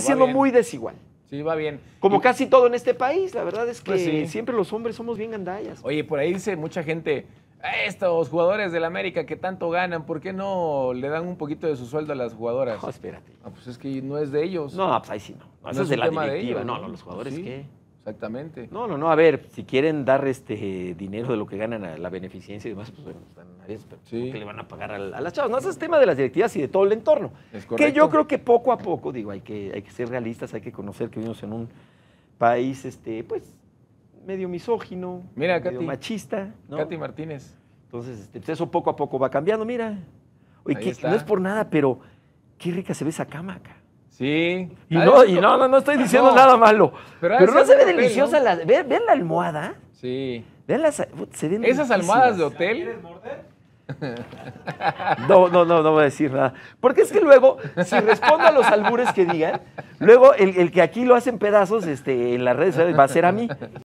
siendo muy desigual. Sí, va bien. Como casi todo en este país, la verdad es que pues siempre los hombres somos bien gandallas. Oye, por ahí dice mucha gente, estos jugadores del América que tanto ganan, ¿por qué no le dan un poquito de su sueldo a las jugadoras? No, espérate. Ah, pues es que no es de ellos. No, pues ahí sí no. eso es, de la directiva. no, no, los jugadores qué. Exactamente. No, no, no, a ver, si quieren dar este dinero de lo que ganan a la beneficencia y demás, pues bueno, están pero que le van a pagar a, las chavas? No, ese es tema de las directivas y de todo el entorno. Es que yo creo que poco a poco, digo, hay que, hay que ser realistas, hay que conocer que vivimos en un país, este, pues, medio misógino, Mira, machista. ¿no? Katy Martínez. Entonces, este, pues, eso poco a poco va cambiando, mira. no es por nada, pero qué rica se ve esa cama Sí. Y ah, no, y no, no, no estoy ah, diciendo nada malo. Pero, no se ve deliciosa la. ¿Ven, la almohada? Sí. Vean las. Se ven Esas almohadas de hotel. No, no, no, no voy a decir nada. Porque es que luego, si respondo a los albures que digan, luego el, que aquí lo hacen pedazos este, en las redes va a ser a mí.